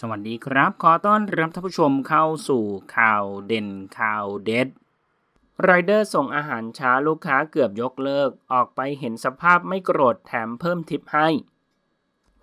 สวัสดีครับ ขอต้อนรับท่านผู้ชมเข้าสู่ข่าวเด่นข่าวเด็ดไรเดอร์ส่งอาหารช้าลูกค้าเกือบยกเลิก ออกไปเห็นสภาพไม่โกรธแถมเพิ่มทิปให้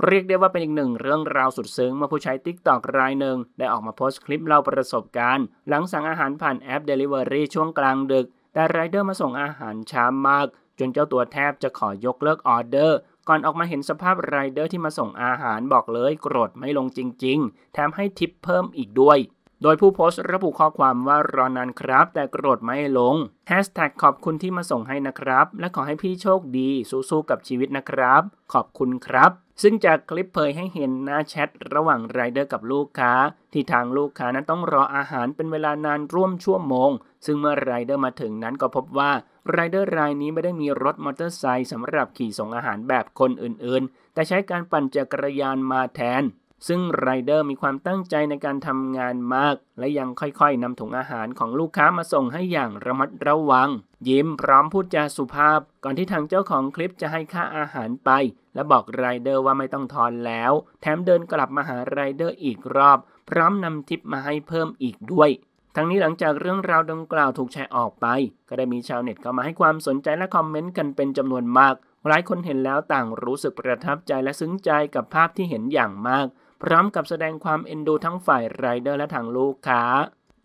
เรียกได้ว่าเป็นอีกหนึ่งเรื่องราวสุดซึ้งเมื่อผู้ใช้ TikTok รายหนึ่งได้ออกมาโพสต์คลิปเล่าประสบการณ์ หลังสั่งอาหารผ่านแอป Delivery ช่วงกลางดึก แต่ไรเดอร์มาส่งอาหารช้ามากจนเจ้าตัวแทบจะขอยกเลิกออเดอร์ก่อนออกมาเห็นสภาพไรเดอร์ที่มาส่งอาหารบอกเลย โกรธไม่ลงจริงๆแถมให้ทิปเพิ่มอีกด้วยโดยผู้โพสต์ระบุข้อความว่ารอนานครับ แต่โกรธไม่ลงแฮชแท็กขอบคุณที่มาส่งให้นะครับ และขอให้พี่โชคดีสู้ๆกับชีวิตนะครับ ขอบคุณครับ ซึ่งจากคลิปเผยให้เห็นหน้าแชทระหว่างไรเดอร์ กับลูกค้า ที่ทางลูกค้านั้นต้องรออาหารเป็นเวลานานร่วมชั่วโมง ซึ่งเมื่อไรเดอร์มาถึงนั้นก็พบว่ารายเดอร์รายนี้ไม่ได้มีรถมอเตอร์ไซค์สำหรับขี่ส่งอาหารแบบคนอื่นๆแต่ใช้การปั่นจักรยานมาแทนซึ่งไรเดอร์มีความตั้งใจในการทำงานมาก และยังค่อยๆนำถุงอาหารของลูกค้ามาส่งให้อย่างระมัดระวัง ยิ้มพร้อมพูดจาสุภาพ ก่อนที่ทางเจ้าของคลิปจะให้ค่าอาหารไป และบอกไรเดอร์ว่าไม่ต้องทอนแล้ว แถมเดินกลับมาหาไรเดอร์อีกรอบ พร้อมนำทิปมาให้เพิ่มอีกด้วย ทั้งนี้หลังจากเรื่องราวดังกล่าวถูกแชร์ออกไป ก็ได้มีชาวเน็ตเข้ามาให้ความสนใจและคอมเมนต์กันเป็นจำนวนมาก หลายคนเห็นแล้วต่างรู้สึกประทับใจและซึ้งใจกับภาพที่เห็นอย่างมากพร้อมกับแสดงความเอ็นดูทั้งฝ่ายไรเดอร์และทางลูกค้า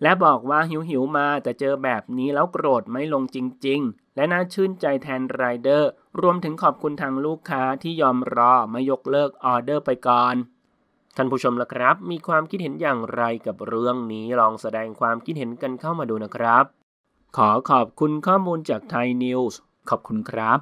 และบอกว่าหิวหิวมาแต่เจอแบบนี้แล้วโกรธไม่ลงจริง ๆ และน่าชื่นใจแทนไรเดอร์รวมถึงขอบคุณทางลูกค้าที่ยอมรอไม่ยกเลิกออเดอร์ไปก่อนท่านผู้ชมล่ะครับ มีความคิดเห็นอย่างไรกับเรื่องนี้ลองแสดงความคิดเห็นกันเข้ามาดูนะครับ ขอขอบคุณข้อมูลจากไทยนิวส์ขอบคุณครับ